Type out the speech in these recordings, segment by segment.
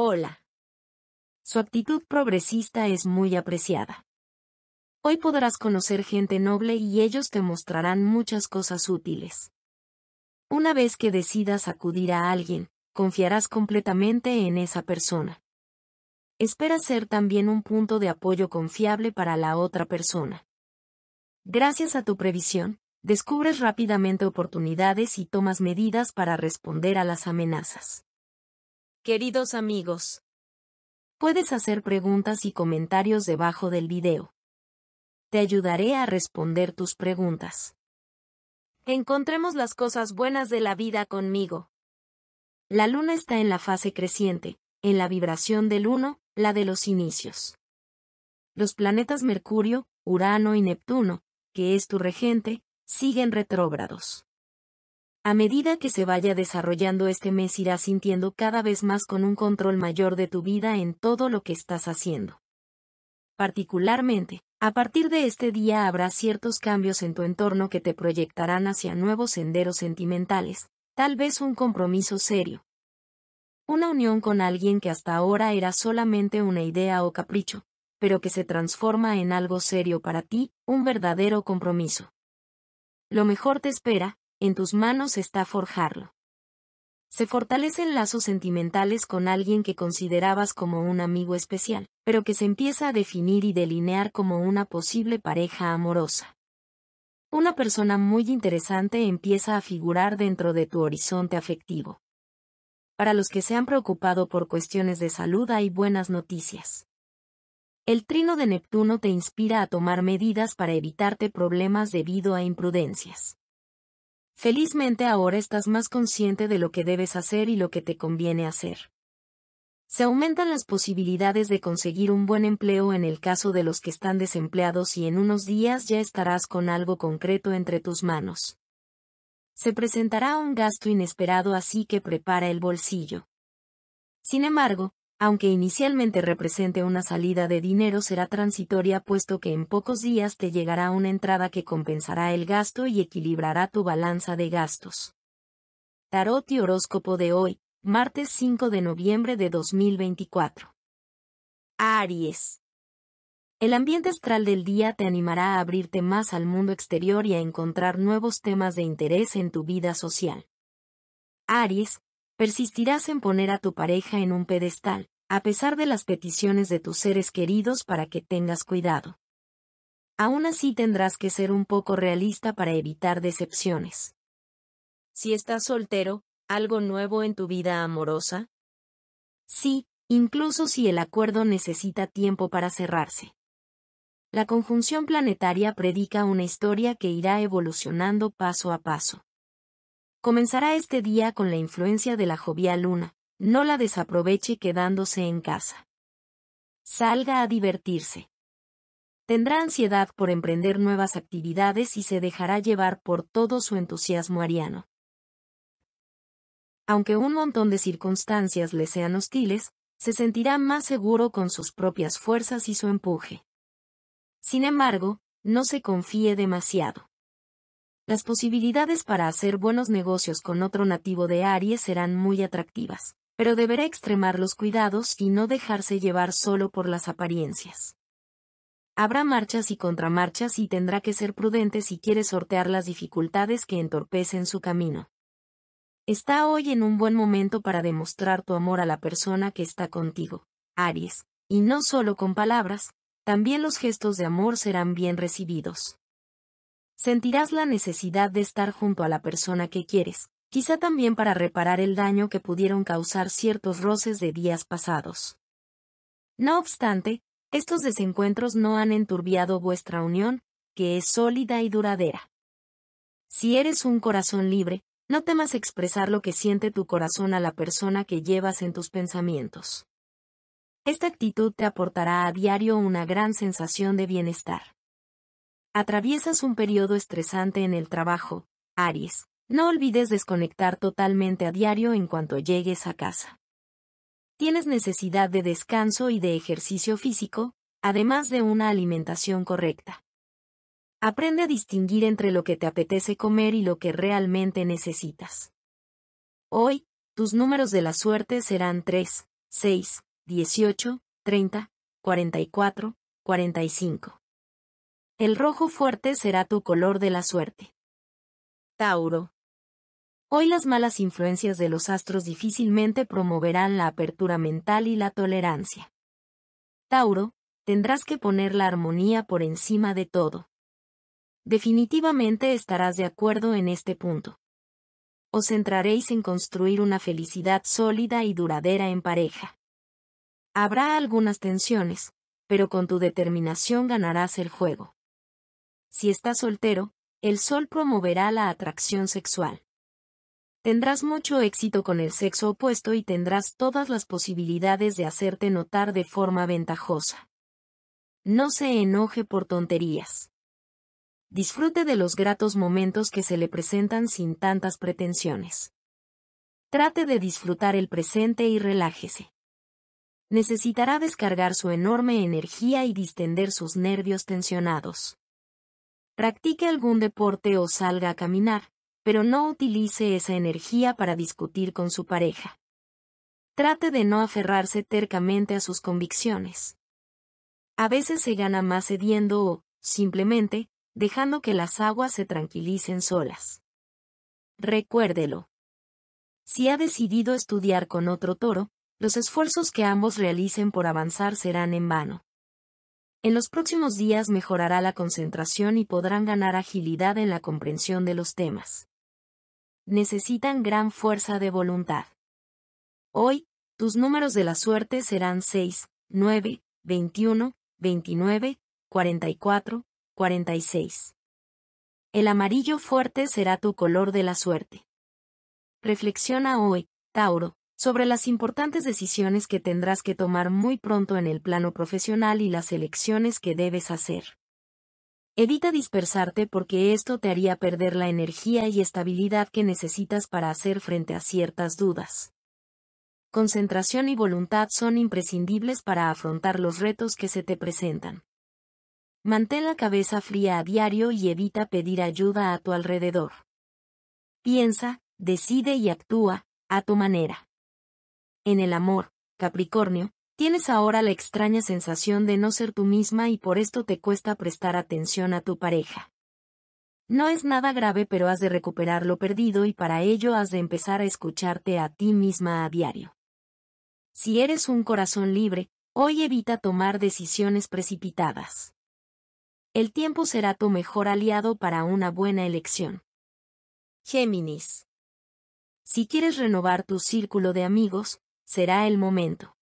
Hola. Su actitud progresista es muy apreciada. Hoy podrás conocer gente noble y ellos te mostrarán muchas cosas útiles. Una vez que decidas acudir a alguien, confiarás completamente en esa persona. Espera ser también un punto de apoyo confiable para la otra persona. Gracias a tu previsión, descubres rápidamente oportunidades y tomas medidas para responder a las amenazas. Queridos amigos, puedes hacer preguntas y comentarios debajo del video. Te ayudaré a responder tus preguntas. Encontremos las cosas buenas de la vida conmigo. La luna está en la fase creciente, en la vibración del 1, la de los inicios. Los planetas Mercurio, Urano y Neptuno, que es tu regente, siguen retrógrados. A medida que se vaya desarrollando este mes irás sintiendo cada vez más con un control mayor de tu vida en todo lo que estás haciendo. Particularmente, a partir de este día habrá ciertos cambios en tu entorno que te proyectarán hacia nuevos senderos sentimentales, tal vez un compromiso serio. Una unión con alguien que hasta ahora era solamente una idea o capricho, pero que se transforma en algo serio para ti, un verdadero compromiso. Lo mejor te espera, en tus manos está forjarlo. Se fortalecen lazos sentimentales con alguien que considerabas como un amigo especial, pero que se empieza a definir y delinear como una posible pareja amorosa. Una persona muy interesante empieza a figurar dentro de tu horizonte afectivo. Para los que se han preocupado por cuestiones de salud hay buenas noticias. El trino de Neptuno te inspira a tomar medidas para evitarte problemas debido a imprudencias. Felizmente ahora estás más consciente de lo que debes hacer y lo que te conviene hacer. Se aumentan las posibilidades de conseguir un buen empleo en el caso de los que están desempleados y en unos días ya estarás con algo concreto entre tus manos. Se presentará un gasto inesperado así que prepara el bolsillo. Sin embargo, aunque inicialmente represente una salida de dinero será transitoria puesto que en pocos días te llegará una entrada que compensará el gasto y equilibrará tu balanza de gastos. Tarot y horóscopo de hoy, martes 5 de noviembre de 2024. Aries. El ambiente astral del día te animará a abrirte más al mundo exterior y a encontrar nuevos temas de interés en tu vida social. Aries, persistirás en poner a tu pareja en un pedestal, a pesar de las peticiones de tus seres queridos para que tengas cuidado. Aún así tendrás que ser un poco realista para evitar decepciones. Si estás soltero, ¿algo nuevo en tu vida amorosa? Sí, incluso si el acuerdo necesita tiempo para cerrarse. La conjunción planetaria predica una historia que irá evolucionando paso a paso. Comenzará este día con la influencia de la jovial luna, no la desaproveche quedándose en casa. Salga a divertirse. Tendrá ansiedad por emprender nuevas actividades y se dejará llevar por todo su entusiasmo ariano. Aunque un montón de circunstancias le sean hostiles, se sentirá más seguro con sus propias fuerzas y su empuje. Sin embargo, no se confíe demasiado las posibilidades para hacer buenos negocios con otro nativo de Aries serán muy atractivas, pero deberá extremar los cuidados y no dejarse llevar solo por las apariencias. Habrá marchas y contramarchas y tendrá que ser prudente si quiere sortear las dificultades que entorpecen su camino. Está hoy en un buen momento para demostrar tu amor a la persona que está contigo, Aries, y no solo con palabras, también los gestos de amor serán bien recibidos. Sentirás la necesidad de estar junto a la persona que quieres, quizá también para reparar el daño que pudieron causar ciertos roces de días pasados. No obstante, estos desencuentros no han enturbiado vuestra unión, que es sólida y duradera. Si eres un corazón libre, no temas expresar lo que siente tu corazón a la persona que llevas en tus pensamientos. Esta actitud te aportará a diario una gran sensación de bienestar. Atraviesas un periodo estresante en el trabajo, Aries. No olvides desconectar totalmente a diario en cuanto llegues a casa. Tienes necesidad de descanso y de ejercicio físico, además de una alimentación correcta. Aprende a distinguir entre lo que te apetece comer y lo que realmente necesitas. Hoy, tus números de la suerte serán 3, 6, 18, 30, 44, 45. El rojo fuerte será tu color de la suerte. Tauro. Hoy las malas influencias de los astros difícilmente promoverán la apertura mental y la tolerancia. Tauro, tendrás que poner la armonía por encima de todo. Definitivamente estarás de acuerdo en este punto. Os centraréis en construir una felicidad sólida y duradera en pareja. Habrá algunas tensiones, pero con tu determinación ganarás el juego. Si estás soltero, el sol promoverá la atracción sexual. Tendrás mucho éxito con el sexo opuesto y tendrás todas las posibilidades de hacerte notar de forma ventajosa. No se enoje por tonterías. Disfrute de los gratos momentos que se le presentan sin tantas pretensiones. Trate de disfrutar el presente y relájese. Necesitará descargar su enorme energía y distender sus nervios tensionados. Practique algún deporte o salga a caminar, pero no utilice esa energía para discutir con su pareja. Trate de no aferrarse tercamente a sus convicciones. A veces se gana más cediendo o, simplemente, dejando que las aguas se tranquilicen solas. Recuérdelo. Si ha decidido estudiar con otro toro, los esfuerzos que ambos realicen por avanzar serán en vano. En los próximos días mejorará la concentración y podrán ganar agilidad en la comprensión de los temas. Necesitan gran fuerza de voluntad. Hoy, tus números de la suerte serán 6, 9, 21, 29, 44, 46. El amarillo fuerte será tu color de la suerte. Reflexiona hoy, Tauro, sobre las importantes decisiones que tendrás que tomar muy pronto en el plano profesional y las elecciones que debes hacer. Evita dispersarte porque esto te haría perder la energía y estabilidad que necesitas para hacer frente a ciertas dudas. Concentración y voluntad son imprescindibles para afrontar los retos que se te presentan. Mantén la cabeza fría a diario y evita pedir ayuda a tu alrededor. Piensa, decide y actúa, a tu manera. En el amor, Capricornio, tienes ahora la extraña sensación de no ser tú misma y por esto te cuesta prestar atención a tu pareja. No es nada grave pero has de recuperar lo perdido y para ello has de empezar a escucharte a ti misma a diario. Si eres un corazón libre, hoy evita tomar decisiones precipitadas. El tiempo será tu mejor aliado para una buena elección. Géminis. Si quieres renovar tu círculo de amigos, será el momento.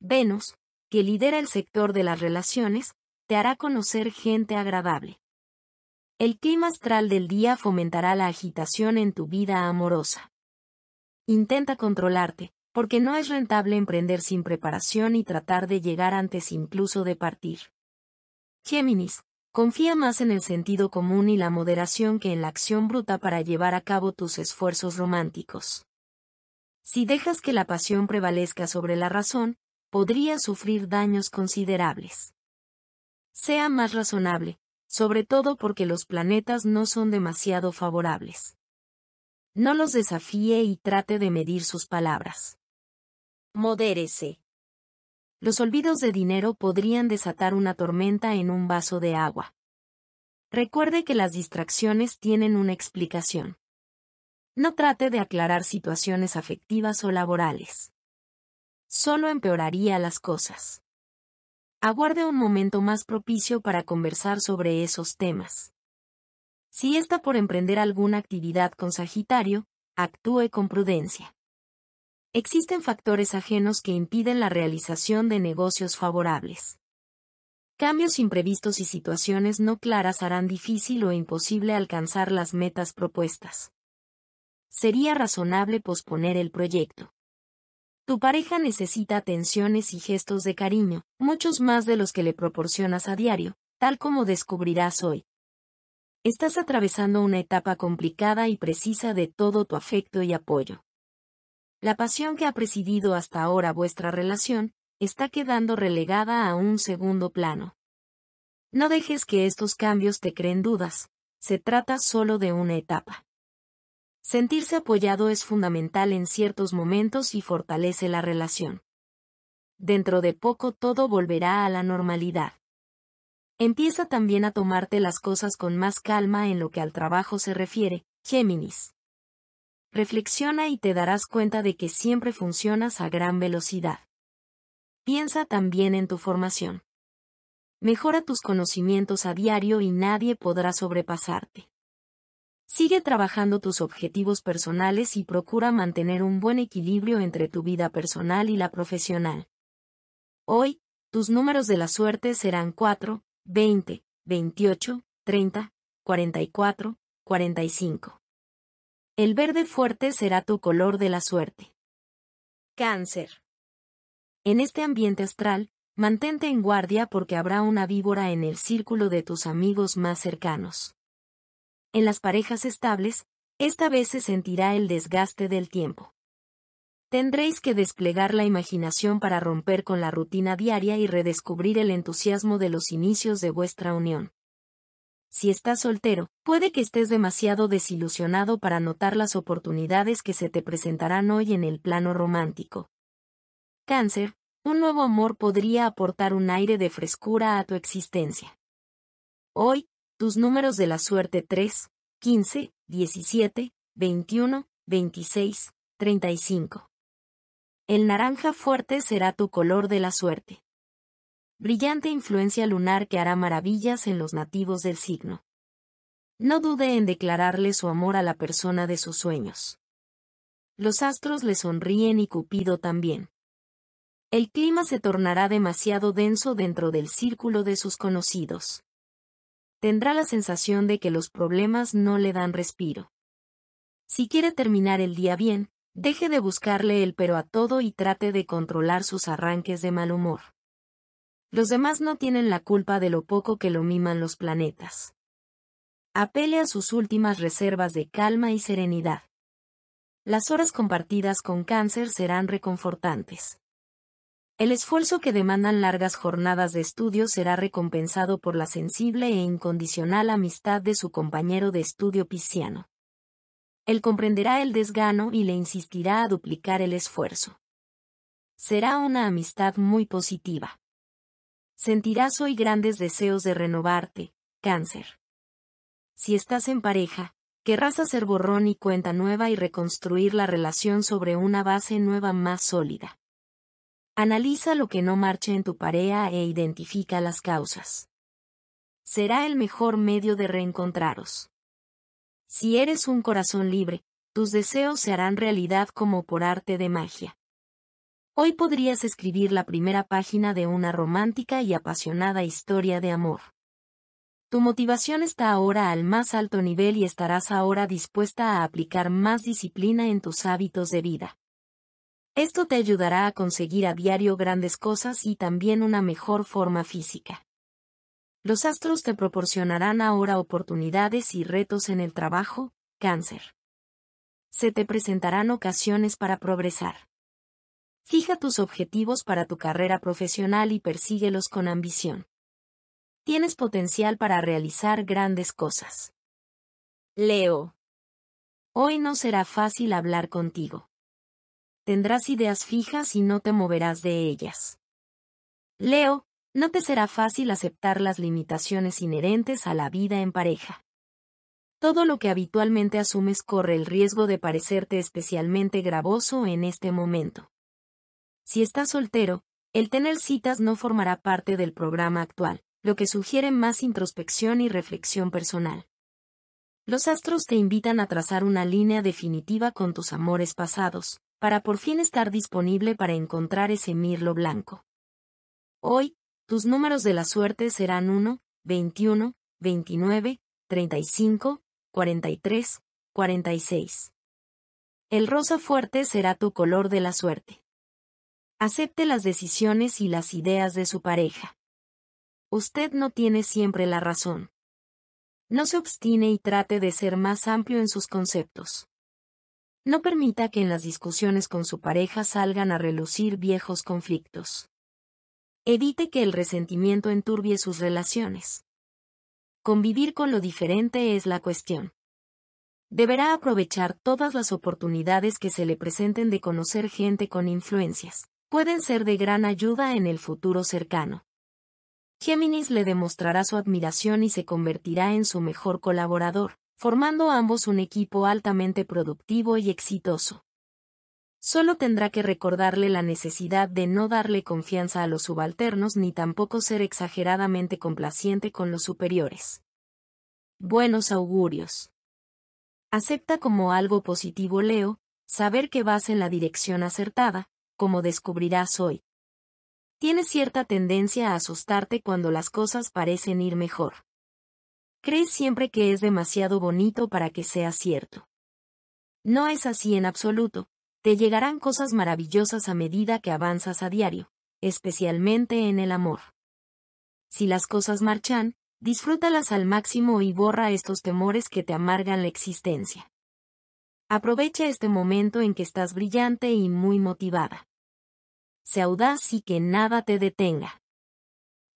Venus, que lidera el sector de las relaciones, te hará conocer gente agradable. El clima astral del día fomentará la agitación en tu vida amorosa. Intenta controlarte, porque no es rentable emprender sin preparación y tratar de llegar antes incluso de partir. Géminis, confía más en el sentido común y la moderación que en la acción bruta para llevar a cabo tus esfuerzos románticos. Si dejas que la pasión prevalezca sobre la razón, podrías sufrir daños considerables. Sea más razonable, sobre todo porque los planetas no son demasiado favorables. No los desafíe y trate de medir sus palabras. Modérese. Los olvidos de dinero podrían desatar una tormenta en un vaso de agua. Recuerde que las distracciones tienen una explicación. No trate de aclarar situaciones afectivas o laborales. Solo empeoraría las cosas. Aguarde un momento más propicio para conversar sobre esos temas. Si está por emprender alguna actividad con Sagitario, actúe con prudencia. Existen factores ajenos que impiden la realización de negocios favorables. Cambios imprevistos y situaciones no claras harán difícil o imposible alcanzar las metas propuestas sería razonable posponer el proyecto. Tu pareja necesita atenciones y gestos de cariño, muchos más de los que le proporcionas a diario, tal como descubrirás hoy. Estás atravesando una etapa complicada y precisa de todo tu afecto y apoyo. La pasión que ha presidido hasta ahora vuestra relación está quedando relegada a un segundo plano. No dejes que estos cambios te creen dudas, se trata solo de una etapa. Sentirse apoyado es fundamental en ciertos momentos y fortalece la relación. Dentro de poco todo volverá a la normalidad. Empieza también a tomarte las cosas con más calma en lo que al trabajo se refiere, Géminis. Reflexiona y te darás cuenta de que siempre funcionas a gran velocidad. Piensa también en tu formación. Mejora tus conocimientos a diario y nadie podrá sobrepasarte. Sigue trabajando tus objetivos personales y procura mantener un buen equilibrio entre tu vida personal y la profesional. Hoy, tus números de la suerte serán 4, 20, 28, 30, 44, 45. El verde fuerte será tu color de la suerte. Cáncer. En este ambiente astral, mantente en guardia porque habrá una víbora en el círculo de tus amigos más cercanos. En las parejas estables, esta vez se sentirá el desgaste del tiempo. Tendréis que desplegar la imaginación para romper con la rutina diaria y redescubrir el entusiasmo de los inicios de vuestra unión. Si estás soltero, puede que estés demasiado desilusionado para notar las oportunidades que se te presentarán hoy en el plano romántico. Cáncer, un nuevo amor podría aportar un aire de frescura a tu existencia. Hoy, tus números de la suerte 3, 15, 17, 21, 26, 35. El naranja fuerte será tu color de la suerte. Brillante influencia lunar que hará maravillas en los nativos del signo. No dude en declararle su amor a la persona de sus sueños. Los astros le sonríen y Cupido también. El clima se tornará demasiado denso dentro del círculo de sus conocidos tendrá la sensación de que los problemas no le dan respiro. Si quiere terminar el día bien, deje de buscarle el pero a todo y trate de controlar sus arranques de mal humor. Los demás no tienen la culpa de lo poco que lo miman los planetas. Apele a sus últimas reservas de calma y serenidad. Las horas compartidas con cáncer serán reconfortantes. El esfuerzo que demandan largas jornadas de estudio será recompensado por la sensible e incondicional amistad de su compañero de estudio pisciano. Él comprenderá el desgano y le insistirá a duplicar el esfuerzo. Será una amistad muy positiva. Sentirás hoy grandes deseos de renovarte, cáncer. Si estás en pareja, querrás hacer borrón y cuenta nueva y reconstruir la relación sobre una base nueva más sólida. Analiza lo que no marche en tu pareja e identifica las causas. Será el mejor medio de reencontraros. Si eres un corazón libre, tus deseos se harán realidad como por arte de magia. Hoy podrías escribir la primera página de una romántica y apasionada historia de amor. Tu motivación está ahora al más alto nivel y estarás ahora dispuesta a aplicar más disciplina en tus hábitos de vida. Esto te ayudará a conseguir a diario grandes cosas y también una mejor forma física. Los astros te proporcionarán ahora oportunidades y retos en el trabajo, cáncer. Se te presentarán ocasiones para progresar. Fija tus objetivos para tu carrera profesional y persíguelos con ambición. Tienes potencial para realizar grandes cosas. Leo. Hoy no será fácil hablar contigo tendrás ideas fijas y no te moverás de ellas. Leo, no te será fácil aceptar las limitaciones inherentes a la vida en pareja. Todo lo que habitualmente asumes corre el riesgo de parecerte especialmente gravoso en este momento. Si estás soltero, el tener citas no formará parte del programa actual, lo que sugiere más introspección y reflexión personal. Los astros te invitan a trazar una línea definitiva con tus amores pasados, para por fin estar disponible para encontrar ese mirlo blanco. Hoy, tus números de la suerte serán 1, 21, 29, 35, 43, 46. El rosa fuerte será tu color de la suerte. Acepte las decisiones y las ideas de su pareja. Usted no tiene siempre la razón. No se obstine y trate de ser más amplio en sus conceptos. No permita que en las discusiones con su pareja salgan a relucir viejos conflictos. Evite que el resentimiento enturbie sus relaciones. Convivir con lo diferente es la cuestión. Deberá aprovechar todas las oportunidades que se le presenten de conocer gente con influencias. Pueden ser de gran ayuda en el futuro cercano. Géminis le demostrará su admiración y se convertirá en su mejor colaborador formando ambos un equipo altamente productivo y exitoso. Solo tendrá que recordarle la necesidad de no darle confianza a los subalternos ni tampoco ser exageradamente complaciente con los superiores. Buenos augurios. Acepta como algo positivo Leo, saber que vas en la dirección acertada, como descubrirás hoy. Tienes cierta tendencia a asustarte cuando las cosas parecen ir mejor. Crees siempre que es demasiado bonito para que sea cierto. No es así en absoluto. Te llegarán cosas maravillosas a medida que avanzas a diario, especialmente en el amor. Si las cosas marchan, disfrútalas al máximo y borra estos temores que te amargan la existencia. Aprovecha este momento en que estás brillante y muy motivada. Sé audaz y que nada te detenga.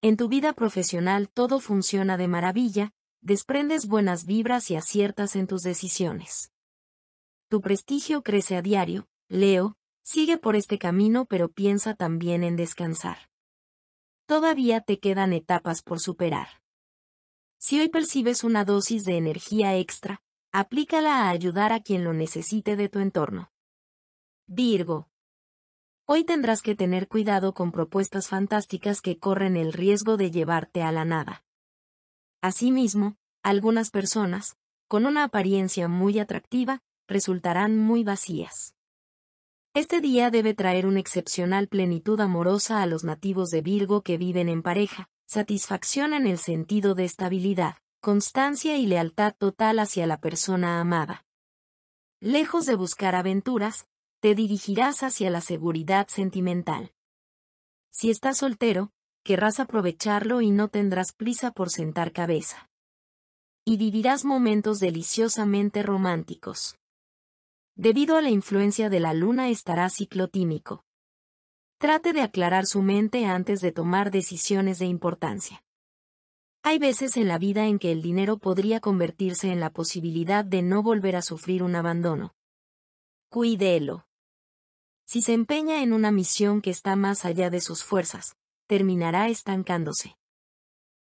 En tu vida profesional todo funciona de maravilla, desprendes buenas vibras y aciertas en tus decisiones. Tu prestigio crece a diario, Leo, sigue por este camino pero piensa también en descansar. Todavía te quedan etapas por superar. Si hoy percibes una dosis de energía extra, aplícala a ayudar a quien lo necesite de tu entorno. Virgo. Hoy tendrás que tener cuidado con propuestas fantásticas que corren el riesgo de llevarte a la nada. Asimismo, algunas personas, con una apariencia muy atractiva, resultarán muy vacías. Este día debe traer una excepcional plenitud amorosa a los nativos de Virgo que viven en pareja, satisfacción en el sentido de estabilidad, constancia y lealtad total hacia la persona amada. Lejos de buscar aventuras, te dirigirás hacia la seguridad sentimental. Si estás soltero, querrás aprovecharlo y no tendrás prisa por sentar cabeza. Y vivirás momentos deliciosamente románticos. Debido a la influencia de la luna estará ciclotímico. Trate de aclarar su mente antes de tomar decisiones de importancia. Hay veces en la vida en que el dinero podría convertirse en la posibilidad de no volver a sufrir un abandono. Cuídelo. Si se empeña en una misión que está más allá de sus fuerzas, terminará estancándose.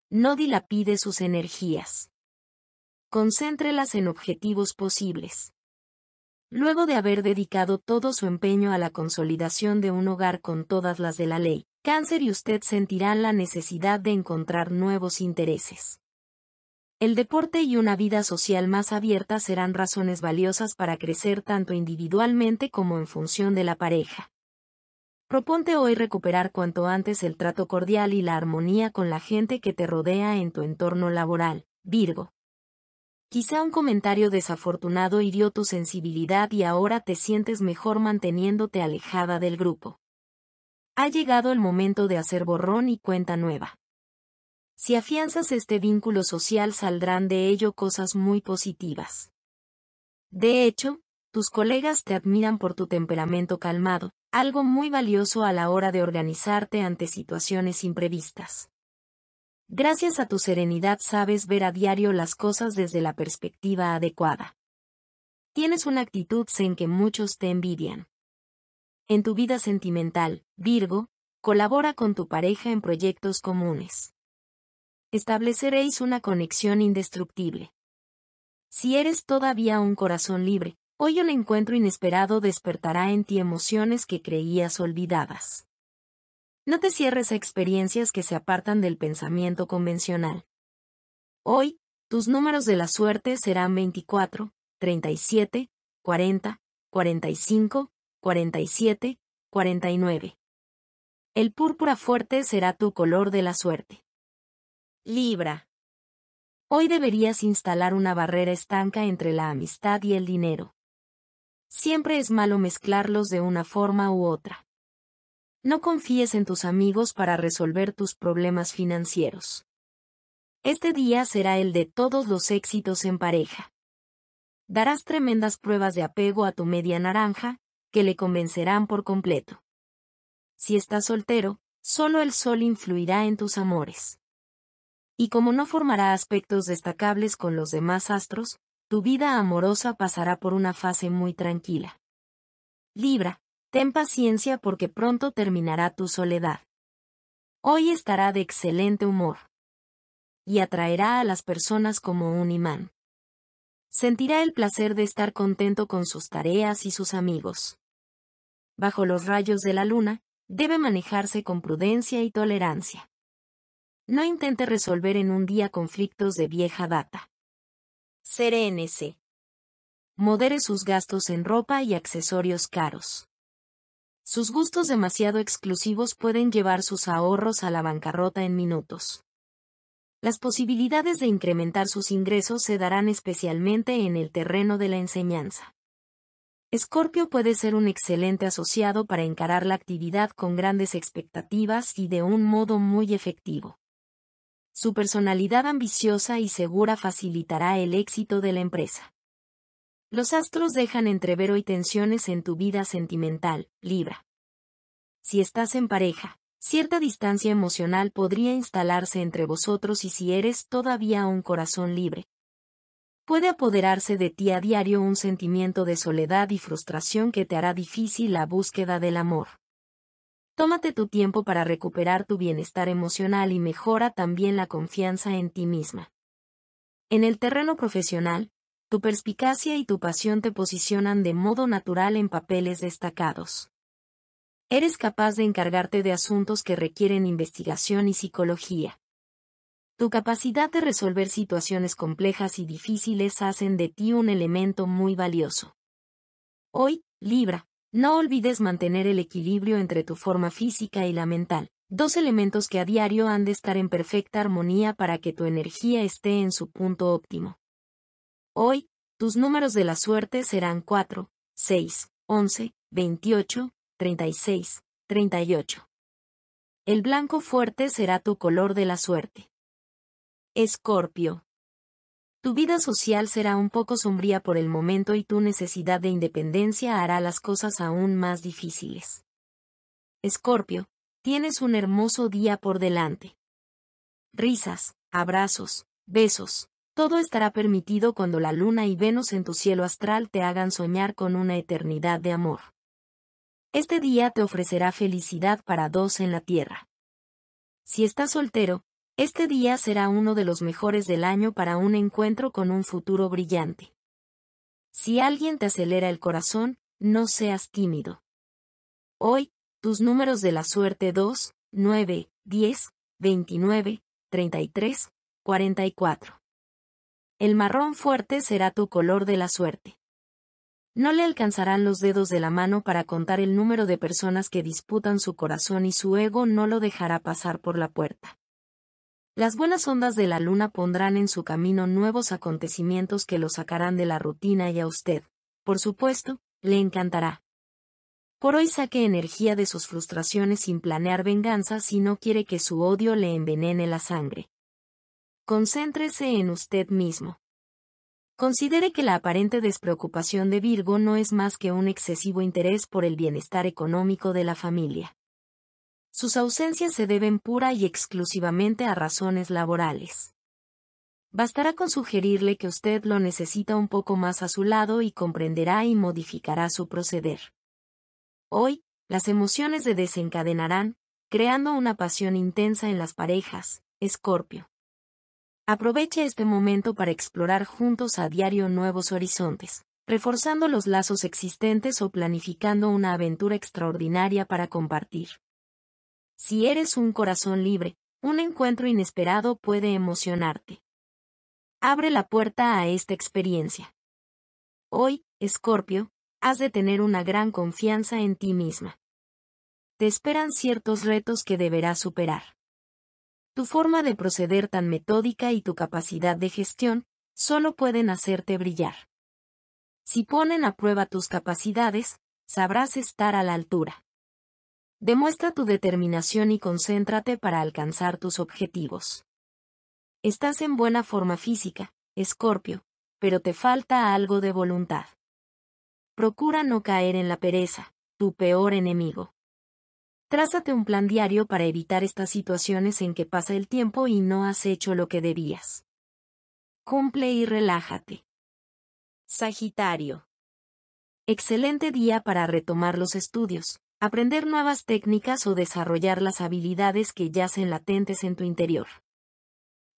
No dilapide sus energías. Concéntrelas en objetivos posibles. Luego de haber dedicado todo su empeño a la consolidación de un hogar con todas las de la ley, cáncer y usted sentirán la necesidad de encontrar nuevos intereses. El deporte y una vida social más abierta serán razones valiosas para crecer tanto individualmente como en función de la pareja. Proponte hoy recuperar cuanto antes el trato cordial y la armonía con la gente que te rodea en tu entorno laboral, Virgo. Quizá un comentario desafortunado hirió tu sensibilidad y ahora te sientes mejor manteniéndote alejada del grupo. Ha llegado el momento de hacer borrón y cuenta nueva. Si afianzas este vínculo social saldrán de ello cosas muy positivas. De hecho, tus colegas te admiran por tu temperamento calmado, algo muy valioso a la hora de organizarte ante situaciones imprevistas. Gracias a tu serenidad sabes ver a diario las cosas desde la perspectiva adecuada. Tienes una actitud sin que muchos te envidian. En tu vida sentimental, Virgo, colabora con tu pareja en proyectos comunes. Estableceréis una conexión indestructible. Si eres todavía un corazón libre, Hoy un encuentro inesperado despertará en ti emociones que creías olvidadas. No te cierres a experiencias que se apartan del pensamiento convencional. Hoy, tus números de la suerte serán 24, 37, 40, 45, 47, 49. El púrpura fuerte será tu color de la suerte. Libra. Hoy deberías instalar una barrera estanca entre la amistad y el dinero. Siempre es malo mezclarlos de una forma u otra. No confíes en tus amigos para resolver tus problemas financieros. Este día será el de todos los éxitos en pareja. Darás tremendas pruebas de apego a tu media naranja, que le convencerán por completo. Si estás soltero, solo el sol influirá en tus amores. Y como no formará aspectos destacables con los demás astros, tu vida amorosa pasará por una fase muy tranquila. Libra, ten paciencia porque pronto terminará tu soledad. Hoy estará de excelente humor. Y atraerá a las personas como un imán. Sentirá el placer de estar contento con sus tareas y sus amigos. Bajo los rayos de la luna, debe manejarse con prudencia y tolerancia. No intente resolver en un día conflictos de vieja data. Serénese. Modere sus gastos en ropa y accesorios caros. Sus gustos demasiado exclusivos pueden llevar sus ahorros a la bancarrota en minutos. Las posibilidades de incrementar sus ingresos se darán especialmente en el terreno de la enseñanza. Escorpio puede ser un excelente asociado para encarar la actividad con grandes expectativas y de un modo muy efectivo. Su personalidad ambiciosa y segura facilitará el éxito de la empresa. Los astros dejan entrever hoy tensiones en tu vida sentimental, Libra. Si estás en pareja, cierta distancia emocional podría instalarse entre vosotros y si eres todavía un corazón libre. Puede apoderarse de ti a diario un sentimiento de soledad y frustración que te hará difícil la búsqueda del amor. Tómate tu tiempo para recuperar tu bienestar emocional y mejora también la confianza en ti misma. En el terreno profesional, tu perspicacia y tu pasión te posicionan de modo natural en papeles destacados. Eres capaz de encargarte de asuntos que requieren investigación y psicología. Tu capacidad de resolver situaciones complejas y difíciles hacen de ti un elemento muy valioso. Hoy, Libra, no olvides mantener el equilibrio entre tu forma física y la mental, dos elementos que a diario han de estar en perfecta armonía para que tu energía esté en su punto óptimo. Hoy, tus números de la suerte serán 4, 6, 11, 28, 36, 38. El blanco fuerte será tu color de la suerte. Escorpio. Tu vida social será un poco sombría por el momento y tu necesidad de independencia hará las cosas aún más difíciles. Escorpio, tienes un hermoso día por delante. Risas, abrazos, besos, todo estará permitido cuando la luna y Venus en tu cielo astral te hagan soñar con una eternidad de amor. Este día te ofrecerá felicidad para dos en la tierra. Si estás soltero, este día será uno de los mejores del año para un encuentro con un futuro brillante. Si alguien te acelera el corazón, no seas tímido. Hoy, tus números de la suerte 2, 9, 10, 29, 33, 44. El marrón fuerte será tu color de la suerte. No le alcanzarán los dedos de la mano para contar el número de personas que disputan su corazón y su ego no lo dejará pasar por la puerta. Las buenas ondas de la luna pondrán en su camino nuevos acontecimientos que lo sacarán de la rutina y a usted, por supuesto, le encantará. Por hoy saque energía de sus frustraciones sin planear venganza si no quiere que su odio le envenene la sangre. Concéntrese en usted mismo. Considere que la aparente despreocupación de Virgo no es más que un excesivo interés por el bienestar económico de la familia. Sus ausencias se deben pura y exclusivamente a razones laborales. Bastará con sugerirle que usted lo necesita un poco más a su lado y comprenderá y modificará su proceder. Hoy, las emociones se desencadenarán, creando una pasión intensa en las parejas, Escorpio. Aproveche este momento para explorar juntos a diario nuevos horizontes, reforzando los lazos existentes o planificando una aventura extraordinaria para compartir. Si eres un corazón libre, un encuentro inesperado puede emocionarte. Abre la puerta a esta experiencia. Hoy, Escorpio, has de tener una gran confianza en ti misma. Te esperan ciertos retos que deberás superar. Tu forma de proceder tan metódica y tu capacidad de gestión solo pueden hacerte brillar. Si ponen a prueba tus capacidades, sabrás estar a la altura. Demuestra tu determinación y concéntrate para alcanzar tus objetivos. Estás en buena forma física, Escorpio, pero te falta algo de voluntad. Procura no caer en la pereza, tu peor enemigo. Trázate un plan diario para evitar estas situaciones en que pasa el tiempo y no has hecho lo que debías. Cumple y relájate. Sagitario. Excelente día para retomar los estudios, aprender nuevas técnicas o desarrollar las habilidades que yacen latentes en tu interior.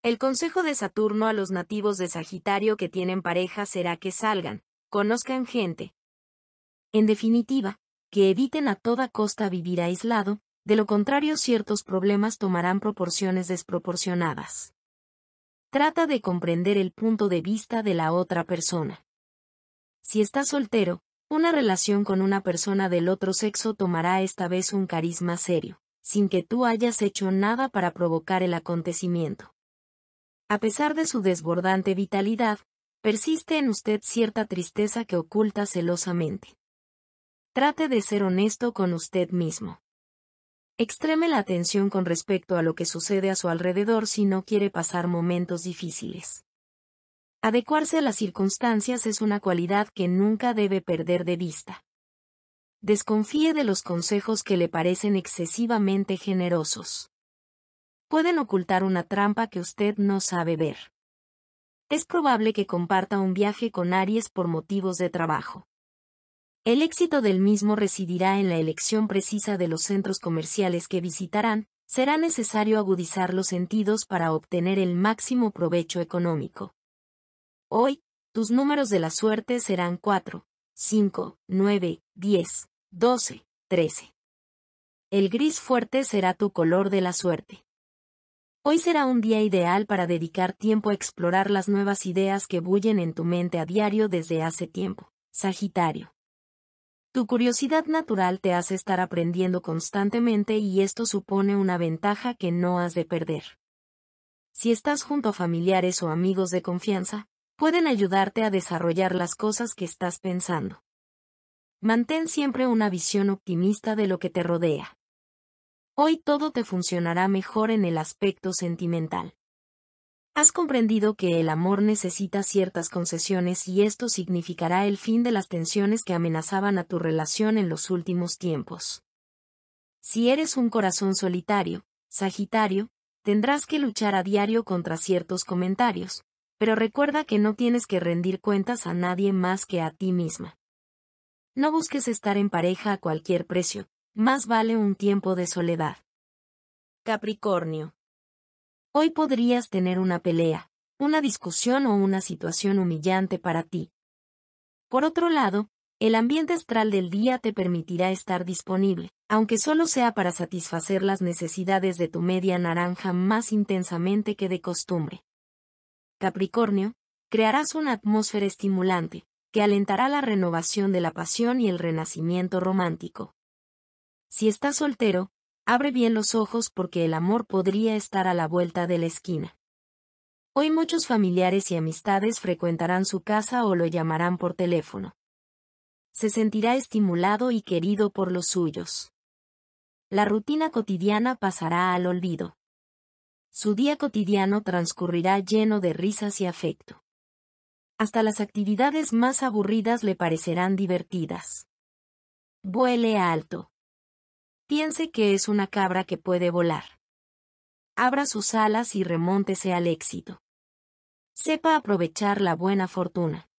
El consejo de Saturno a los nativos de Sagitario que tienen pareja será que salgan, conozcan gente. En definitiva, que eviten a toda costa vivir aislado, de lo contrario ciertos problemas tomarán proporciones desproporcionadas. Trata de comprender el punto de vista de la otra persona. Si estás soltero, una relación con una persona del otro sexo tomará esta vez un carisma serio, sin que tú hayas hecho nada para provocar el acontecimiento. A pesar de su desbordante vitalidad, persiste en usted cierta tristeza que oculta celosamente. Trate de ser honesto con usted mismo. Extreme la atención con respecto a lo que sucede a su alrededor si no quiere pasar momentos difíciles. Adecuarse a las circunstancias es una cualidad que nunca debe perder de vista. Desconfíe de los consejos que le parecen excesivamente generosos. Pueden ocultar una trampa que usted no sabe ver. Es probable que comparta un viaje con Aries por motivos de trabajo. El éxito del mismo residirá en la elección precisa de los centros comerciales que visitarán, será necesario agudizar los sentidos para obtener el máximo provecho económico. Hoy, tus números de la suerte serán 4, 5, 9, 10, 12, 13. El gris fuerte será tu color de la suerte. Hoy será un día ideal para dedicar tiempo a explorar las nuevas ideas que bullen en tu mente a diario desde hace tiempo. Sagitario. Tu curiosidad natural te hace estar aprendiendo constantemente y esto supone una ventaja que no has de perder. Si estás junto a familiares o amigos de confianza, pueden ayudarte a desarrollar las cosas que estás pensando. Mantén siempre una visión optimista de lo que te rodea. Hoy todo te funcionará mejor en el aspecto sentimental. Has comprendido que el amor necesita ciertas concesiones y esto significará el fin de las tensiones que amenazaban a tu relación en los últimos tiempos. Si eres un corazón solitario, Sagitario, tendrás que luchar a diario contra ciertos comentarios, pero recuerda que no tienes que rendir cuentas a nadie más que a ti misma. No busques estar en pareja a cualquier precio, más vale un tiempo de soledad. Capricornio. Hoy podrías tener una pelea, una discusión o una situación humillante para ti. Por otro lado, el ambiente astral del día te permitirá estar disponible, aunque solo sea para satisfacer las necesidades de tu media naranja más intensamente que de costumbre. Capricornio, crearás una atmósfera estimulante, que alentará la renovación de la pasión y el renacimiento romántico. Si estás soltero, abre bien los ojos porque el amor podría estar a la vuelta de la esquina. Hoy muchos familiares y amistades frecuentarán su casa o lo llamarán por teléfono. Se sentirá estimulado y querido por los suyos. La rutina cotidiana pasará al olvido. Su día cotidiano transcurrirá lleno de risas y afecto. Hasta las actividades más aburridas le parecerán divertidas. Vuele alto. Piense que es una cabra que puede volar. Abra sus alas y remóntese al éxito. Sepa aprovechar la buena fortuna.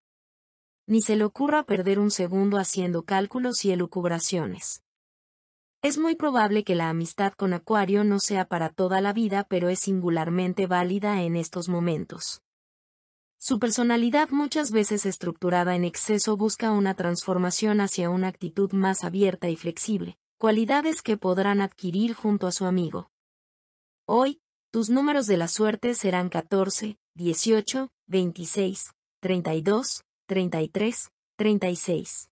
Ni se le ocurra perder un segundo haciendo cálculos y elucubraciones. Es muy probable que la amistad con Acuario no sea para toda la vida, pero es singularmente válida en estos momentos. Su personalidad muchas veces estructurada en exceso busca una transformación hacia una actitud más abierta y flexible, cualidades que podrán adquirir junto a su amigo. Hoy, tus números de la suerte serán 14, 18, 26, 32, 33, 36.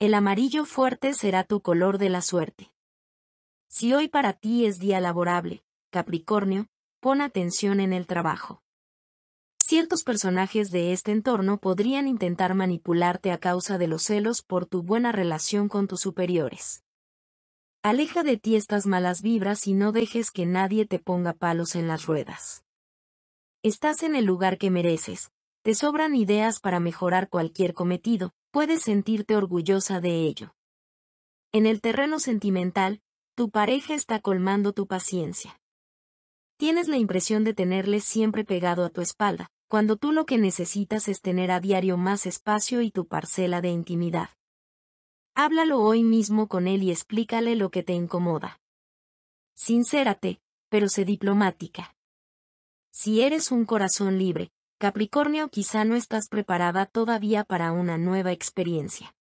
El amarillo fuerte será tu color de la suerte. Si hoy para ti es día laborable, Capricornio, pon atención en el trabajo. Ciertos personajes de este entorno podrían intentar manipularte a causa de los celos por tu buena relación con tus superiores. Aleja de ti estas malas vibras y no dejes que nadie te ponga palos en las ruedas. Estás en el lugar que mereces, te sobran ideas para mejorar cualquier cometido, puedes sentirte orgullosa de ello. En el terreno sentimental, tu pareja está colmando tu paciencia. Tienes la impresión de tenerle siempre pegado a tu espalda, cuando tú lo que necesitas es tener a diario más espacio y tu parcela de intimidad. Háblalo hoy mismo con él y explícale lo que te incomoda. Sincérate, pero sé diplomática. Si eres un corazón libre, Capricornio quizá no estás preparada todavía para una nueva experiencia.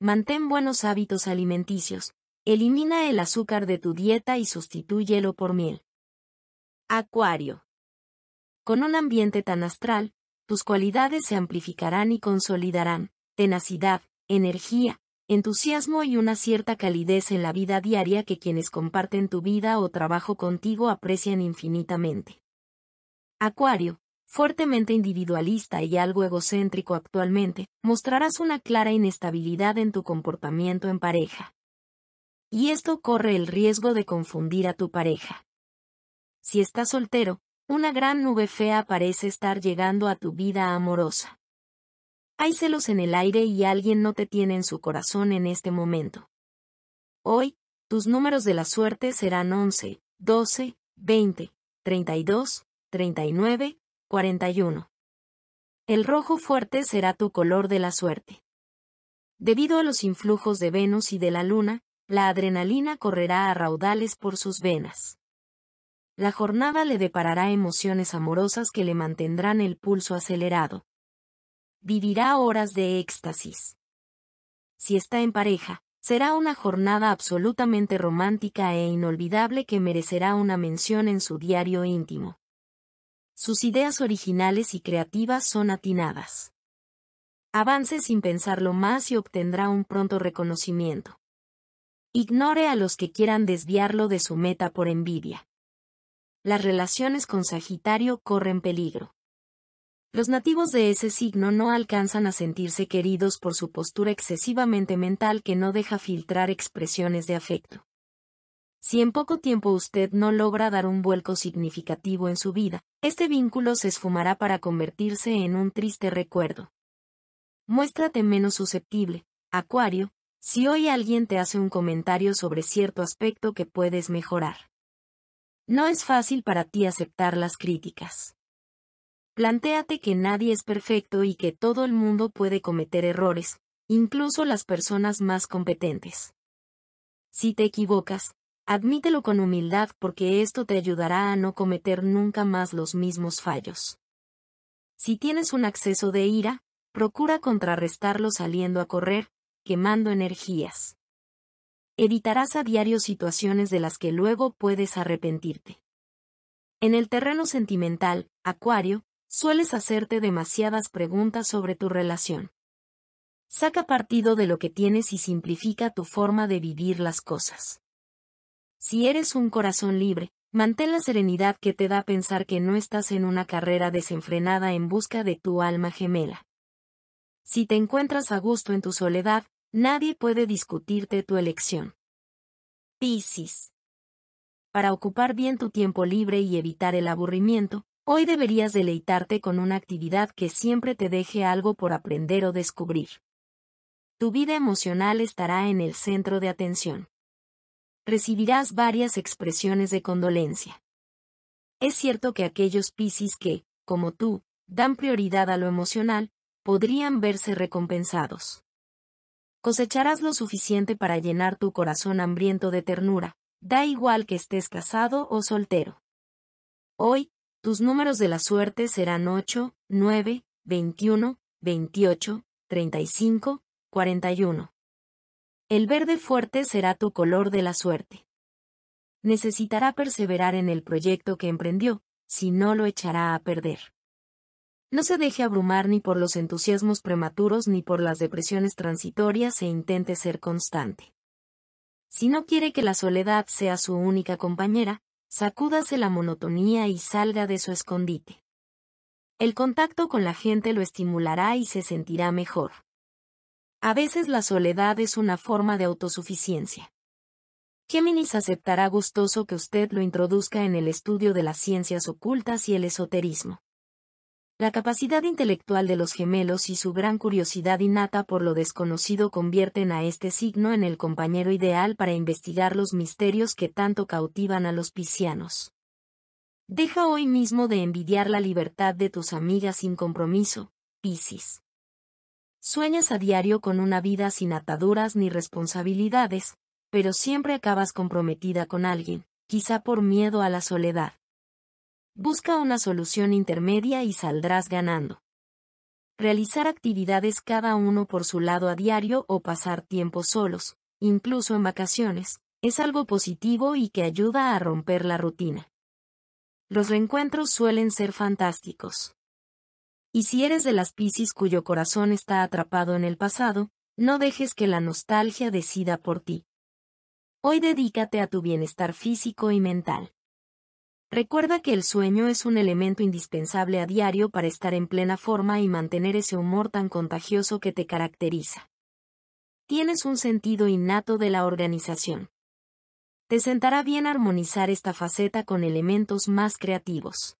Mantén buenos hábitos alimenticios, elimina el azúcar de tu dieta y sustitúyelo por miel. Acuario. Con un ambiente tan astral, tus cualidades se amplificarán y consolidarán, tenacidad, energía, entusiasmo y una cierta calidez en la vida diaria que quienes comparten tu vida o trabajo contigo aprecian infinitamente. Acuario, fuertemente individualista y algo egocéntrico actualmente, mostrarás una clara inestabilidad en tu comportamiento en pareja. Y esto corre el riesgo de confundir a tu pareja. Si estás soltero, una gran nube fea parece estar llegando a tu vida amorosa. Hay celos en el aire y alguien no te tiene en su corazón en este momento. Hoy, tus números de la suerte serán 11, 12, 20, 32, 39, 41. El rojo fuerte será tu color de la suerte. Debido a los influjos de Venus y de la Luna, la adrenalina correrá a raudales por sus venas. La jornada le deparará emociones amorosas que le mantendrán el pulso acelerado. Vivirá horas de éxtasis. Si está en pareja, será una jornada absolutamente romántica e inolvidable que merecerá una mención en su diario íntimo. Sus ideas originales y creativas son atinadas. Avance sin pensarlo más y obtendrá un pronto reconocimiento. Ignore a los que quieran desviarlo de su meta por envidia. Las relaciones con Sagitario corren peligro. Los nativos de ese signo no alcanzan a sentirse queridos por su postura excesivamente mental que no deja filtrar expresiones de afecto. Si en poco tiempo usted no logra dar un vuelco significativo en su vida, este vínculo se esfumará para convertirse en un triste recuerdo. Muéstrate menos susceptible, Acuario, si hoy alguien te hace un comentario sobre cierto aspecto que puedes mejorar. No es fácil para ti aceptar las críticas. Plantéate que nadie es perfecto y que todo el mundo puede cometer errores, incluso las personas más competentes. Si te equivocas, Admítelo con humildad porque esto te ayudará a no cometer nunca más los mismos fallos. Si tienes un acceso de ira, procura contrarrestarlo saliendo a correr, quemando energías. Evitarás a diario situaciones de las que luego puedes arrepentirte. En el terreno sentimental, Acuario, sueles hacerte demasiadas preguntas sobre tu relación. Saca partido de lo que tienes y simplifica tu forma de vivir las cosas. Si eres un corazón libre, mantén la serenidad que te da pensar que no estás en una carrera desenfrenada en busca de tu alma gemela. Si te encuentras a gusto en tu soledad, nadie puede discutirte tu elección. Piscis. Para ocupar bien tu tiempo libre y evitar el aburrimiento, hoy deberías deleitarte con una actividad que siempre te deje algo por aprender o descubrir. Tu vida emocional estará en el centro de atención recibirás varias expresiones de condolencia. Es cierto que aquellos Piscis que, como tú, dan prioridad a lo emocional, podrían verse recompensados. Cosecharás lo suficiente para llenar tu corazón hambriento de ternura, da igual que estés casado o soltero. Hoy, tus números de la suerte serán 8, 9, 21, 28, 35, 41. El verde fuerte será tu color de la suerte. Necesitará perseverar en el proyecto que emprendió, si no lo echará a perder. No se deje abrumar ni por los entusiasmos prematuros ni por las depresiones transitorias e intente ser constante. Si no quiere que la soledad sea su única compañera, sacúdase la monotonía y salga de su escondite. El contacto con la gente lo estimulará y se sentirá mejor. A veces la soledad es una forma de autosuficiencia. Géminis aceptará gustoso que usted lo introduzca en el estudio de las ciencias ocultas y el esoterismo. La capacidad intelectual de los gemelos y su gran curiosidad innata por lo desconocido convierten a este signo en el compañero ideal para investigar los misterios que tanto cautivan a los piscianos. Deja hoy mismo de envidiar la libertad de tus amigas sin compromiso, Piscis. Sueñas a diario con una vida sin ataduras ni responsabilidades, pero siempre acabas comprometida con alguien, quizá por miedo a la soledad. Busca una solución intermedia y saldrás ganando. Realizar actividades cada uno por su lado a diario o pasar tiempo solos, incluso en vacaciones, es algo positivo y que ayuda a romper la rutina. Los reencuentros suelen ser fantásticos. Y si eres de las Piscis cuyo corazón está atrapado en el pasado, no dejes que la nostalgia decida por ti. Hoy dedícate a tu bienestar físico y mental. Recuerda que el sueño es un elemento indispensable a diario para estar en plena forma y mantener ese humor tan contagioso que te caracteriza. Tienes un sentido innato de la organización. Te sentará bien armonizar esta faceta con elementos más creativos.